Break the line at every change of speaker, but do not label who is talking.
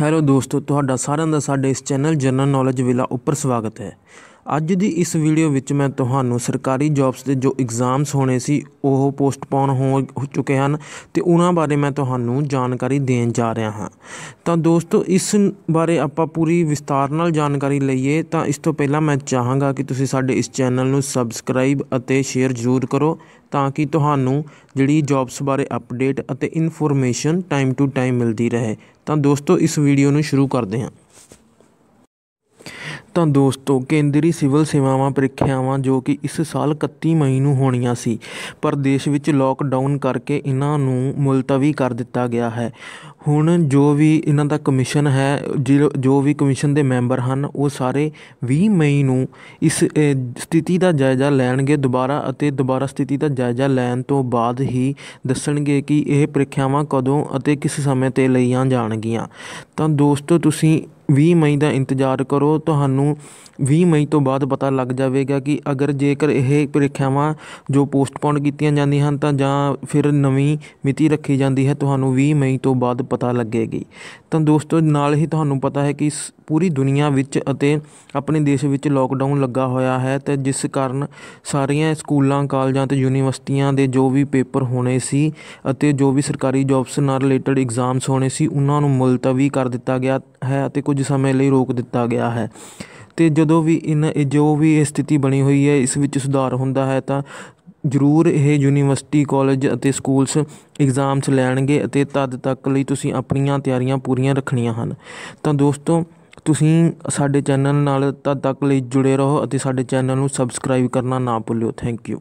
hello ਦੋਸਤੋ ਤੁਹਾਡਾ ਸਾਰਿਆਂ ਦਾ ਸਾਡੇ ਇਸ ਚੈਨਲ ਜਨਰਲ ਨੌਲੇਜ ਵਿਲਾ ਉੱਪਰ ਸਵਾਗਤ ਹੈ ਅੱਜ ਦੀ ਇਸ ਵੀਡੀਓ ਵਿੱਚ ਮੈਂ ਤੁਹਾਨੂੰ ਸਰਕਾਰੀ ਜੌਬਸ ਦੇ ਜੋ ਐਗਜ਼ਾਮਸ ਹੋਣੇ ਸੀ ਉਹ ਪੋਸਟਪੋਨ ਹੋ ਚੁੱਕੇ ਹਨ ਤੇ ਉਹਨਾਂ ਬਾਰੇ ਮੈਂ ਤੁਹਾਨੂੰ ਜਾਣਕਾਰੀ ਦੇਣ ਜਾ ਰਿਹਾ ਹਾਂ ਤਾਂ ਦੋਸਤੋ ਇਸ ਬਾਰੇ ਆਪਾਂ ਪੂਰੀ ਵਿਸਤਾਰ ਨਾਲ ਜਾਣਕਾਰੀ ਲਈਏ ਤਾਂ ਇਸ ਤੋਂ ਪਹਿਲਾਂ ਮੈਂ ਚਾਹਾਂਗਾ ਕਿ ਤੁਸੀਂ ਸਾਡੇ ਇਸ ਚੈਨਲ ਨੂੰ ਸਬਸਕ੍ਰਾਈਬ ਅਤੇ ਸ਼ੇਅਰ ਜ਼ਰੂਰ ਕਰੋ ਤਾਂ ਕਿ ਤੁਹਾਨੂੰ ਜਿਹੜੀ ਜੌਬਸ ਬਾਰੇ ਅਪਡੇਟ ਅਤੇ ਇਨਫੋਰਮੇਸ਼ਨ ਟਾਈਮ ਟੂ ਟਾਈਮ ਮਿਲਦੀ ਰਹੇ ਤਾਂ ਦੋਸਤੋ ਇਸ ਵੀਡੀਓ ਨੂੰ ਸ਼ੁਰੂ ਕਰਦੇ ਹਾਂ ਤਾਂ ਦੋਸਤੋ ਕੇਂਦਰੀ ਸਿਵਲ ਸੇਵਾਵਾਂ ਪ੍ਰੀਖਿਆਵਾਂ ਜੋ ਕਿ ਇਸ ਸਾਲ 31 ਮਈ ਨੂੰ ਹੋਣੀਆਂ ਸੀ ਪਰ ਦੇਸ਼ ਵਿੱਚ ਲੋਕਡਾਊਨ ਕਰਕੇ ਇਹਨਾਂ ਨੂੰ ਮੁਲਤਵੀ ਕਰ ਦਿੱਤਾ ਗਿਆ ਹੈ ਹੁਣ ਜੋ ਵੀ ਇਹਨਾਂ ਦਾ ਕਮਿਸ਼ਨ ਹੈ ਜੋ ਵੀ ਕਮਿਸ਼ਨ ਦੇ ਮੈਂਬਰ ਹਨ ਉਹ ਸਾਰੇ 20 ਮਈ ਨੂੰ ਇਸ ਸਥਿਤੀ ਦਾ ਜਾਇਜ਼ਾ ਲੈਣਗੇ ਦੁਬਾਰਾ ਅਤੇ ਦੁਬਾਰਾ ਸਥਿਤੀ ਦਾ ਜਾਇਜ਼ਾ ਲੈਣ ਤੋਂ ਬਾਅਦ ਹੀ ਦੱਸਣਗੇ ਕਿ ਇਹ ਪ੍ਰੀਖਿਆਵਾਂ ਕਦੋਂ ਅਤੇ ਕਿਸ ਸਮੇਂ ਤੇ ਲਈਆਂ ਜਾਣਗੀਆਂ ਤਾਂ ਦੋਸਤੋ ਤੁਸੀਂ 20 ਮਈ ਦਾ ਇੰਤਜ਼ਾਰ ਕਰੋ ਤੁਹਾਨੂੰ 20 ਮਈ ਤੋਂ ਬਾਅਦ ਪਤਾ ਲੱਗ ਜਾਵੇਗਾ ਕਿ ਅਗਰ ਜੇਕਰ ਇਹ ਪ੍ਰੀਖਿਆਵਾਂ ਜੋ ਪੋਸਟਪੋਨ ਕੀਤੀਆਂ ਜਾਂਦੀਆਂ ਹਨ ਤਾਂ ਜਾਂ ਫਿਰ ਨਵੀਂ ਮਿਤੀ ਰੱਖੀ ਜਾਂਦੀ ਹੈ ਤੁਹਾਨੂੰ 20 ਮਈ ਤੋਂ ਬਾਅਦ ਪਤਾ ਲੱਗੇਗੀ ਤਾਂ ਦੋਸਤੋ ਨਾਲ ਹੀ ਤੁਹਾਨੂੰ ਪਤਾ ਹੈ ਕਿ ਪੂਰੀ ਦੁਨੀਆ ਵਿੱਚ ਅਤੇ ਆਪਣੇ ਦੇਸ਼ ਵਿੱਚ ਲੋਕਡਾਊਨ ਲੱਗਾ ਹੋਇਆ ਹੈ ਤੇ ਜਿਸ ਕਾਰਨ ਸਾਰੀਆਂ ਸਕੂਲਾਂ ਕਾਲਜਾਂ ਤੇ ਯੂਨੀਵਰਸਿਟੀਆਂ ਦੇ ਜੋ ਵੀ ਪੇਪਰ ਹੋਣੇ ਸੀ ਅਤੇ ਜੋ ਵੀ ਸਰਕਾਰੀ ਜੌਬਸ ਨਾਲ ਰਿਲੇਟਡ ਐਗਜ਼ਾਮਸ ਹੋਣੇ ਸੀ ਉਹਨਾਂ ਨੂੰ ਮੁਲਤਵੀ ਕਰ ਦਿੱਤਾ ਗਿਆ ਹੈ ਅਤੇ ਕੁਝ ਕੁਝ ਸਮੇਂ ਲਈ ਰੋਕ ਦਿੱਤਾ ਗਿਆ ਹੈ ਤੇ ਜਦੋਂ ਵੀ ਇਨ ਜੋ ਵੀ ਇਹ ਸਥਿਤੀ ਬਣੀ ਹੋਈ ਹੈ ਇਸ ਵਿੱਚ ਸੁਧਾਰ ਹੁੰਦਾ ਹੈ ਤਾਂ ਜ਼ਰੂਰ ਇਹ ਯੂਨੀਵਰਸਿਟੀ ਕਾਲਜ ਅਤੇ ਸਕੂਲਸ ਐਗਜ਼ਾਮਸ ਲੈਣਗੇ ਅਤੇ ਤਦ ਤੱਕ ਲਈ ਤੁਸੀਂ ਆਪਣੀਆਂ ਤਿਆਰੀਆਂ ਪੂਰੀਆਂ ਰੱਖਣੀਆਂ ਹਨ ਤਾਂ ਦੋਸਤੋ ਤੁਸੀਂ ਸਾਡੇ ਚੈਨਲ ਨਾਲ ਤਦ ਤੱਕ ਲਈ ਜੁੜੇ ਰਹੋ ਅਤੇ ਸਾਡੇ ਚੈਨਲ ਨੂੰ ਸਬਸਕ੍ਰਾਈਬ ਕਰਨਾ ਨਾ ਭੁੱਲਿਓ ਥੈਂਕ ਯੂ